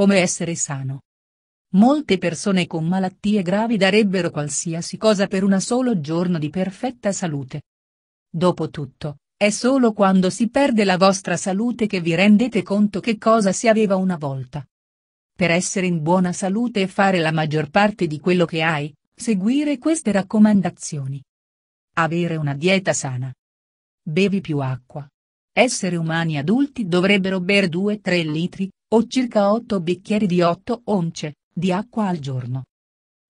come essere sano. Molte persone con malattie gravi darebbero qualsiasi cosa per un solo giorno di perfetta salute. Dopotutto, è solo quando si perde la vostra salute che vi rendete conto che cosa si aveva una volta. Per essere in buona salute e fare la maggior parte di quello che hai, seguire queste raccomandazioni. Avere una dieta sana. Bevi più acqua. Essere umani adulti dovrebbero bere 2-3 litri, o circa 8 bicchieri di 8 once, di acqua al giorno.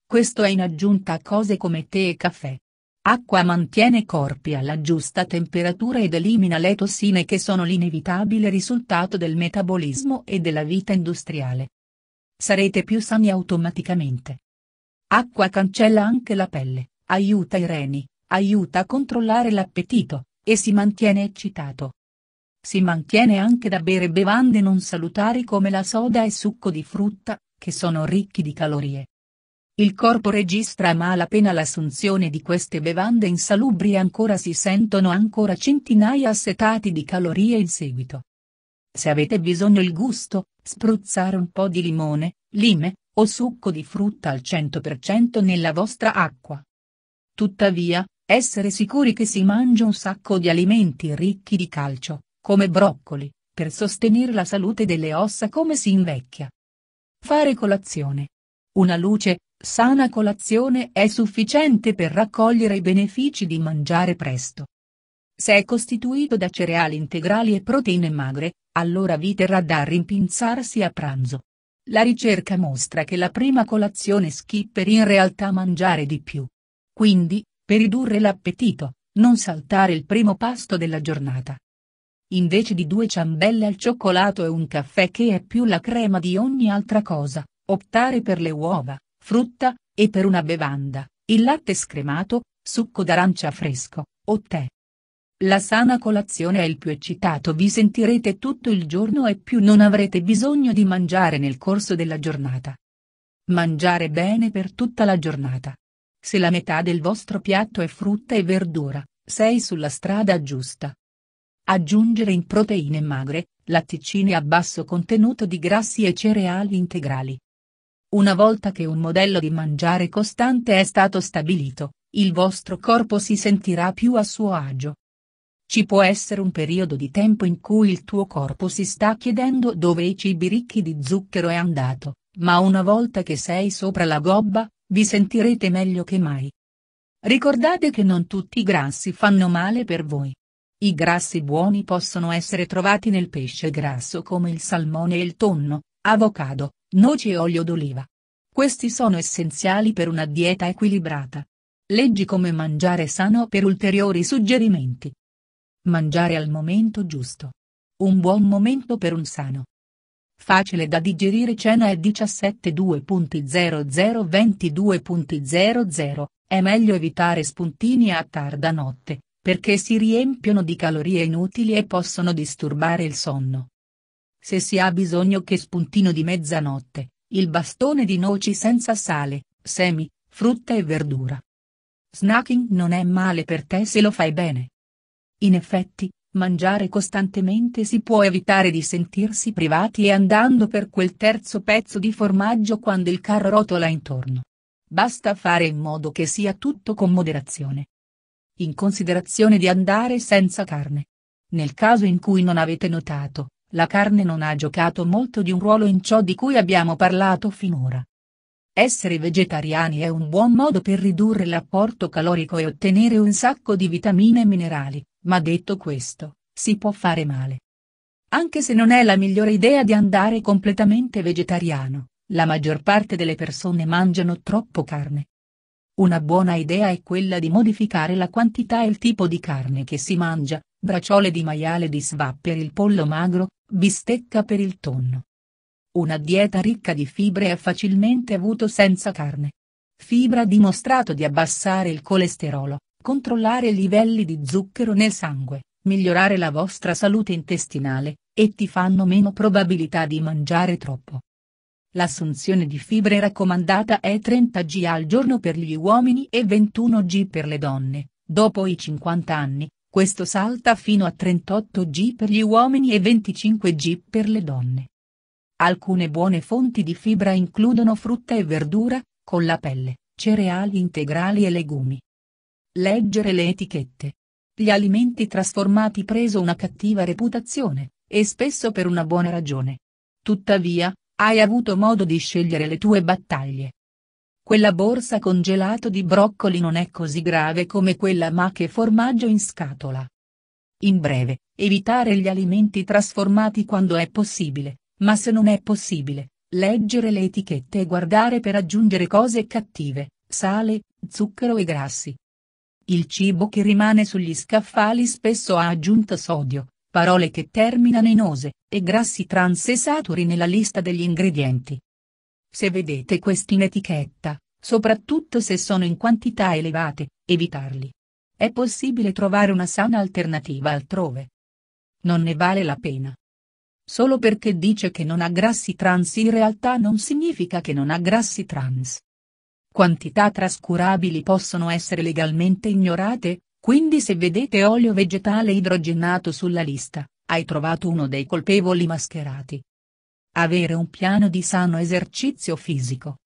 Questo è in aggiunta a cose come tè e caffè. Acqua mantiene i corpi alla giusta temperatura ed elimina le tossine che sono l'inevitabile risultato del metabolismo e della vita industriale. Sarete più sani automaticamente. Acqua cancella anche la pelle, aiuta i reni, aiuta a controllare l'appetito, e si mantiene eccitato. Si mantiene anche da bere bevande non salutari come la soda e succo di frutta, che sono ricchi di calorie. Il corpo registra a malapena l'assunzione di queste bevande insalubri e ancora si sentono ancora centinaia assetati di calorie in seguito. Se avete bisogno il gusto, spruzzare un po' di limone, lime, o succo di frutta al 100% nella vostra acqua. Tuttavia, essere sicuri che si mangia un sacco di alimenti ricchi di calcio, come broccoli, per sostenere la salute delle ossa come si invecchia. Fare colazione. Una luce, sana colazione è sufficiente per raccogliere i benefici di mangiare presto. Se è costituito da cereali integrali e proteine magre, allora vi terrà da rimpinzarsi a pranzo. La ricerca mostra che la prima colazione skipper in realtà mangiare di più. Quindi, per ridurre l'appetito, non saltare il primo pasto della giornata invece di due ciambelle al cioccolato e un caffè che è più la crema di ogni altra cosa, optare per le uova, frutta, e per una bevanda, il latte scremato, succo d'arancia fresco, o tè. La sana colazione è il più eccitato vi sentirete tutto il giorno e più non avrete bisogno di mangiare nel corso della giornata. Mangiare bene per tutta la giornata. Se la metà del vostro piatto è frutta e verdura, sei sulla strada giusta. Aggiungere in proteine magre, latticini a basso contenuto di grassi e cereali integrali. Una volta che un modello di mangiare costante è stato stabilito, il vostro corpo si sentirà più a suo agio. Ci può essere un periodo di tempo in cui il tuo corpo si sta chiedendo dove i cibi ricchi di zucchero è andato, ma una volta che sei sopra la gobba, vi sentirete meglio che mai. Ricordate che non tutti i grassi fanno male per voi. I grassi buoni possono essere trovati nel pesce grasso come il salmone e il tonno, avocado, noci e olio d'oliva. Questi sono essenziali per una dieta equilibrata. Leggi come mangiare sano per ulteriori suggerimenti. Mangiare al momento giusto. Un buon momento per un sano. Facile da digerire cena è 17.2.00 22.00, è meglio evitare spuntini a tarda notte, perché si riempiono di calorie inutili e possono disturbare il sonno. Se si ha bisogno che spuntino di mezzanotte, il bastone di noci senza sale, semi, frutta e verdura. Snacking non è male per te se lo fai bene. In effetti, mangiare costantemente si può evitare di sentirsi privati e andando per quel terzo pezzo di formaggio quando il carro rotola intorno. Basta fare in modo che sia tutto con moderazione in considerazione di andare senza carne. Nel caso in cui non avete notato, la carne non ha giocato molto di un ruolo in ciò di cui abbiamo parlato finora. Essere vegetariani è un buon modo per ridurre l'apporto calorico e ottenere un sacco di vitamine e minerali, ma detto questo, si può fare male. Anche se non è la migliore idea di andare completamente vegetariano, la maggior parte delle persone mangiano troppo carne, una buona idea è quella di modificare la quantità e il tipo di carne che si mangia, bracciole di maiale di sva per il pollo magro, bistecca per il tonno. Una dieta ricca di fibre è facilmente avuto senza carne. Fibra ha dimostrato di abbassare il colesterolo, controllare i livelli di zucchero nel sangue, migliorare la vostra salute intestinale, e ti fanno meno probabilità di mangiare troppo. L'assunzione di fibre raccomandata è 30 g al giorno per gli uomini e 21 g per le donne, dopo i 50 anni, questo salta fino a 38 g per gli uomini e 25 g per le donne. Alcune buone fonti di fibra includono frutta e verdura, con la pelle, cereali integrali e legumi. Leggere le etichette. Gli alimenti trasformati preso una cattiva reputazione, e spesso per una buona ragione. Tuttavia, hai avuto modo di scegliere le tue battaglie. Quella borsa congelato di broccoli non è così grave come quella ma che formaggio in scatola. In breve, evitare gli alimenti trasformati quando è possibile, ma se non è possibile, leggere le etichette e guardare per aggiungere cose cattive, sale, zucchero e grassi. Il cibo che rimane sugli scaffali spesso ha aggiunto sodio, parole che terminano in ose, e grassi trans e saturi nella lista degli ingredienti. Se vedete questi in etichetta, soprattutto se sono in quantità elevate, evitarli. È possibile trovare una sana alternativa altrove. Non ne vale la pena. Solo perché dice che non ha grassi trans in realtà non significa che non ha grassi trans. Quantità trascurabili possono essere legalmente ignorate, quindi se vedete olio vegetale idrogenato sulla lista, hai trovato uno dei colpevoli mascherati. Avere un piano di sano esercizio fisico.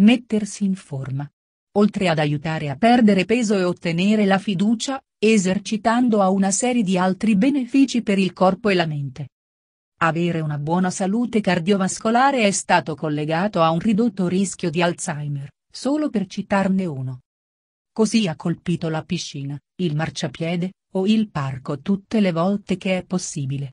Mettersi in forma. Oltre ad aiutare a perdere peso e ottenere la fiducia, esercitando ha una serie di altri benefici per il corpo e la mente. Avere una buona salute cardiovascolare è stato collegato a un ridotto rischio di Alzheimer, solo per citarne uno. Così ha colpito la piscina, il marciapiede, o il parco tutte le volte che è possibile.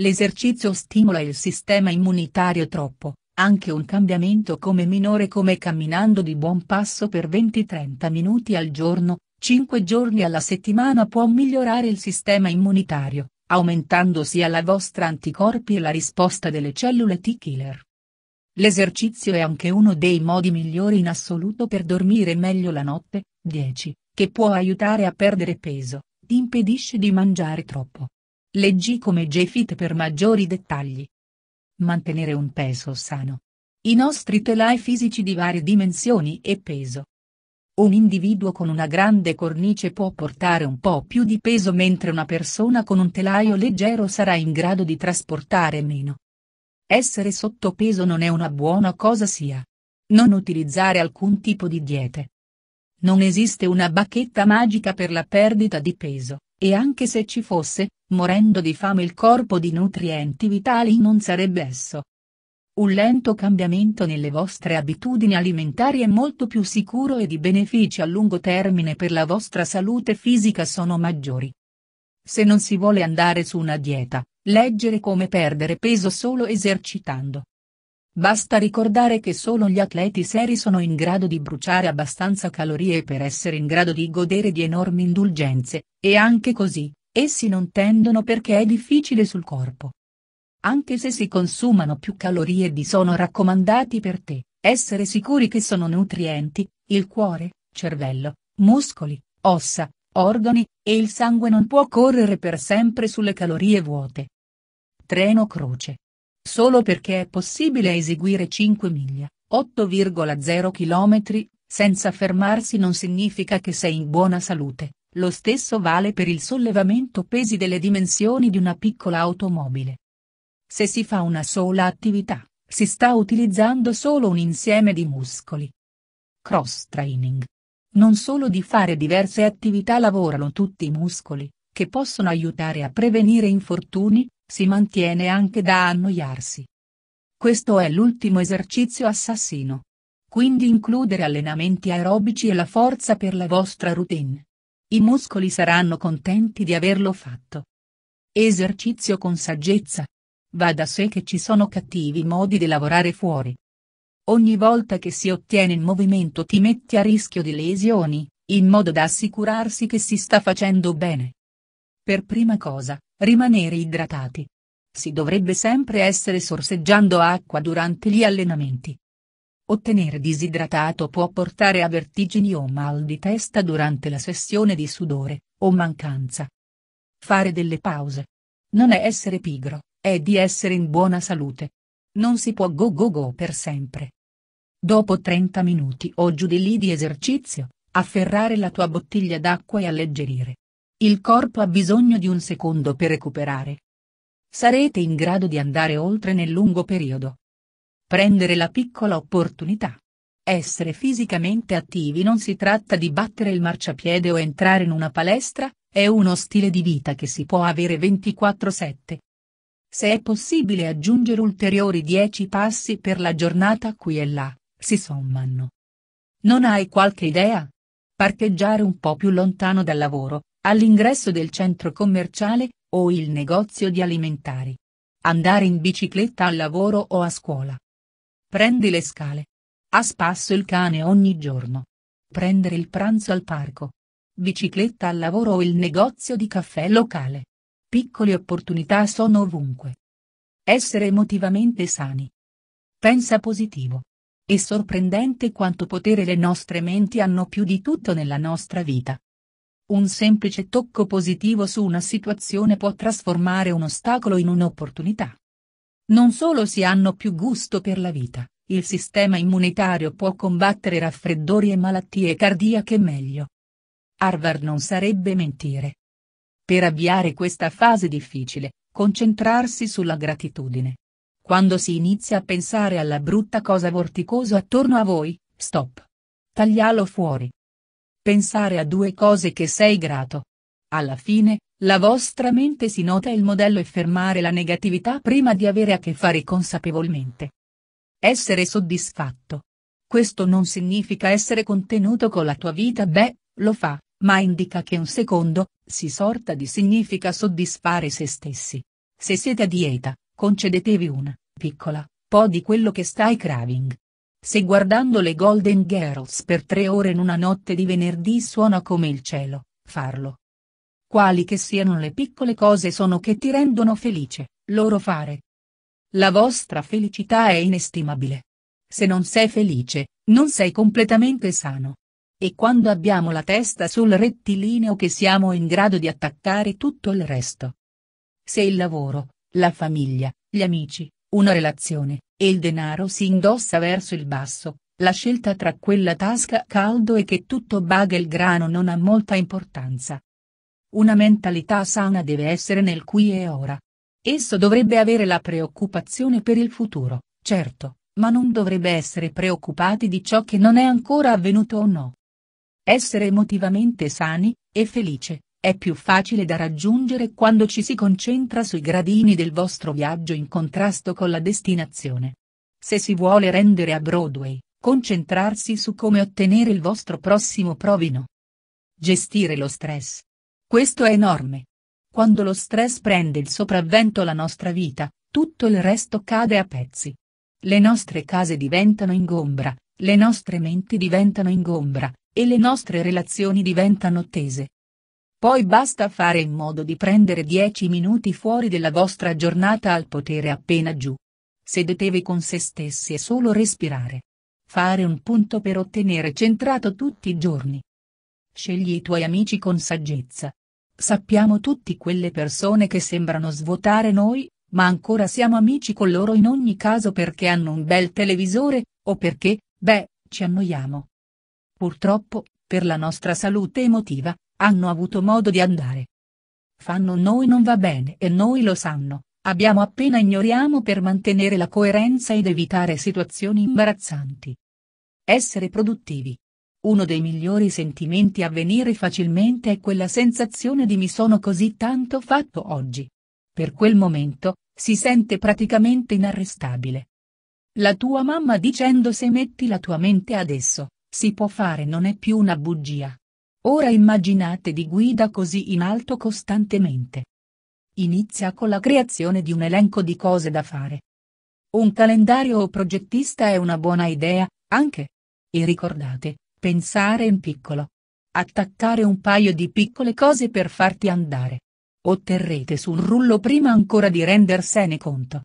L'esercizio stimola il sistema immunitario troppo, anche un cambiamento come minore come camminando di buon passo per 20-30 minuti al giorno, 5 giorni alla settimana può migliorare il sistema immunitario, aumentando sia la vostra anticorpi e la risposta delle cellule T-killer. L'esercizio è anche uno dei modi migliori in assoluto per dormire meglio la notte, 10, che può aiutare a perdere peso, ti impedisce di mangiare troppo. Leggi come Jeffit per maggiori dettagli. Mantenere un peso sano. I nostri telai fisici di varie dimensioni e peso. Un individuo con una grande cornice può portare un po' più di peso mentre una persona con un telaio leggero sarà in grado di trasportare meno. Essere sottopeso non è una buona cosa sia. Non utilizzare alcun tipo di diete. Non esiste una bacchetta magica per la perdita di peso, e anche se ci fosse, morendo di fame il corpo di nutrienti vitali non sarebbe esso. Un lento cambiamento nelle vostre abitudini alimentari è molto più sicuro ed i benefici a lungo termine per la vostra salute fisica sono maggiori. Se non si vuole andare su una dieta, Leggere come perdere peso solo esercitando. Basta ricordare che solo gli atleti seri sono in grado di bruciare abbastanza calorie per essere in grado di godere di enormi indulgenze, e anche così, essi non tendono perché è difficile sul corpo. Anche se si consumano più calorie di sono raccomandati per te, essere sicuri che sono nutrienti, il cuore, cervello, muscoli, ossa, organi, e il sangue non può correre per sempre sulle calorie vuote. Treno croce. Solo perché è possibile eseguire 5 miglia, 8,0 km, senza fermarsi non significa che sei in buona salute, lo stesso vale per il sollevamento pesi delle dimensioni di una piccola automobile. Se si fa una sola attività, si sta utilizzando solo un insieme di muscoli. Cross training. Non solo di fare diverse attività lavorano tutti i muscoli, che possono aiutare a prevenire infortuni, si mantiene anche da annoiarsi. Questo è l'ultimo esercizio assassino. Quindi includere allenamenti aerobici e la forza per la vostra routine. I muscoli saranno contenti di averlo fatto. Esercizio con saggezza. Va da sé che ci sono cattivi modi di lavorare fuori. Ogni volta che si ottiene il movimento ti metti a rischio di lesioni, in modo da assicurarsi che si sta facendo bene. Per prima cosa, rimanere idratati. Si dovrebbe sempre essere sorseggiando acqua durante gli allenamenti. Ottenere disidratato può portare a vertigini o mal di testa durante la sessione di sudore, o mancanza. Fare delle pause. Non è essere pigro, è di essere in buona salute. Non si può go go go per sempre. Dopo 30 minuti o giù di lì di esercizio, afferrare la tua bottiglia d'acqua e alleggerire. Il corpo ha bisogno di un secondo per recuperare. Sarete in grado di andare oltre nel lungo periodo. Prendere la piccola opportunità. Essere fisicamente attivi non si tratta di battere il marciapiede o entrare in una palestra, è uno stile di vita che si può avere 24-7. Se è possibile aggiungere ulteriori 10 passi per la giornata qui e là, si sommano. Non hai qualche idea? Parcheggiare un po' più lontano dal lavoro, All'ingresso del centro commerciale, o il negozio di alimentari. Andare in bicicletta al lavoro o a scuola. Prendi le scale. A spasso il cane ogni giorno. Prendere il pranzo al parco. Bicicletta al lavoro o il negozio di caffè locale. Piccole opportunità sono ovunque. Essere emotivamente sani. Pensa positivo. È sorprendente quanto potere le nostre menti hanno più di tutto nella nostra vita. Un semplice tocco positivo su una situazione può trasformare un ostacolo in un'opportunità. Non solo si hanno più gusto per la vita, il sistema immunitario può combattere raffreddori e malattie cardiache meglio. Harvard non sarebbe mentire. Per avviare questa fase difficile, concentrarsi sulla gratitudine. Quando si inizia a pensare alla brutta cosa vorticoso attorno a voi, stop. Taglialo fuori. Pensare a due cose che sei grato. Alla fine, la vostra mente si nota il modello e fermare la negatività prima di avere a che fare consapevolmente. Essere soddisfatto. Questo non significa essere contenuto con la tua vita, beh, lo fa, ma indica che un secondo, si sorta di significa soddisfare se stessi. Se siete a dieta, concedetevi una, piccola, po' di quello che stai craving. Se guardando le Golden Girls per tre ore in una notte di venerdì suona come il cielo, farlo. Quali che siano le piccole cose sono che ti rendono felice, loro fare. La vostra felicità è inestimabile. Se non sei felice, non sei completamente sano. E quando abbiamo la testa sul rettilineo che siamo in grado di attaccare tutto il resto. Se il lavoro, la famiglia, gli amici, una relazione, e il denaro si indossa verso il basso, la scelta tra quella tasca caldo e che tutto baga il grano non ha molta importanza. Una mentalità sana deve essere nel qui e ora. Esso dovrebbe avere la preoccupazione per il futuro, certo, ma non dovrebbe essere preoccupati di ciò che non è ancora avvenuto o no. Essere emotivamente sani, e felice, è più facile da raggiungere quando ci si concentra sui gradini del vostro viaggio in contrasto con la destinazione. Se si vuole rendere a Broadway, concentrarsi su come ottenere il vostro prossimo provino. Gestire lo stress. Questo è enorme. Quando lo stress prende il sopravvento la nostra vita, tutto il resto cade a pezzi. Le nostre case diventano ingombra, le nostre menti diventano ingombra, e le nostre relazioni diventano tese. Poi basta fare in modo di prendere 10 minuti fuori della vostra giornata al potere appena giù. Sedetevi con se stessi e solo respirare. Fare un punto per ottenere centrato tutti i giorni. Scegli i tuoi amici con saggezza. Sappiamo tutti quelle persone che sembrano svuotare noi, ma ancora siamo amici con loro in ogni caso perché hanno un bel televisore, o perché, beh, ci annoiamo. Purtroppo, per la nostra salute emotiva, hanno avuto modo di andare. Fanno noi non va bene e noi lo sanno, abbiamo appena ignoriamo per mantenere la coerenza ed evitare situazioni imbarazzanti. Essere produttivi. Uno dei migliori sentimenti a venire facilmente è quella sensazione di mi sono così tanto fatto oggi. Per quel momento, si sente praticamente inarrestabile. La tua mamma dicendo se metti la tua mente adesso, si può fare non è più una bugia, Ora immaginate di guida così in alto costantemente. Inizia con la creazione di un elenco di cose da fare. Un calendario o progettista è una buona idea, anche. E ricordate, pensare in piccolo. Attaccare un paio di piccole cose per farti andare. Otterrete su un rullo prima ancora di rendersene conto.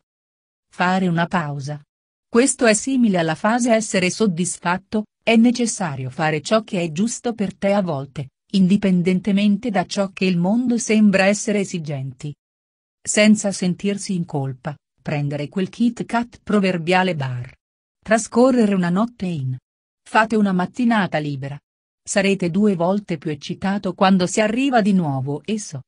Fare una pausa. Questo è simile alla fase essere soddisfatto, è necessario fare ciò che è giusto per te a volte, indipendentemente da ciò che il mondo sembra essere esigenti. Senza sentirsi in colpa, prendere quel Kit Kat proverbiale bar. Trascorrere una notte in. Fate una mattinata libera. Sarete due volte più eccitato quando si arriva di nuovo esso.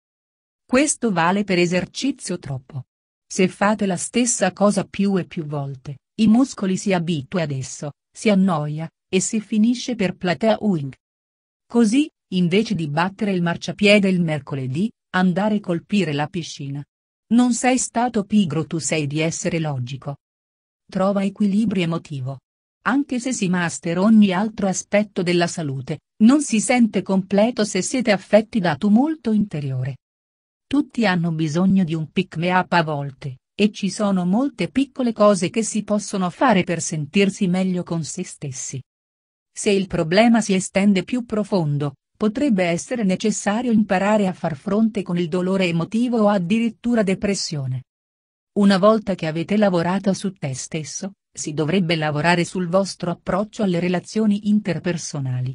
Questo vale per esercizio troppo. Se fate la stessa cosa più e più volte, i muscoli si abituano ad esso, si annoia, e si finisce per platea plateauing. Così, invece di battere il marciapiede il mercoledì, andare a colpire la piscina. Non sei stato pigro tu sei di essere logico. Trova equilibrio emotivo. Anche se si master ogni altro aspetto della salute, non si sente completo se siete affetti da tumulto interiore. Tutti hanno bisogno di un pick me up a volte, e ci sono molte piccole cose che si possono fare per sentirsi meglio con se stessi. Se il problema si estende più profondo, potrebbe essere necessario imparare a far fronte con il dolore emotivo o addirittura depressione. Una volta che avete lavorato su te stesso, si dovrebbe lavorare sul vostro approccio alle relazioni interpersonali,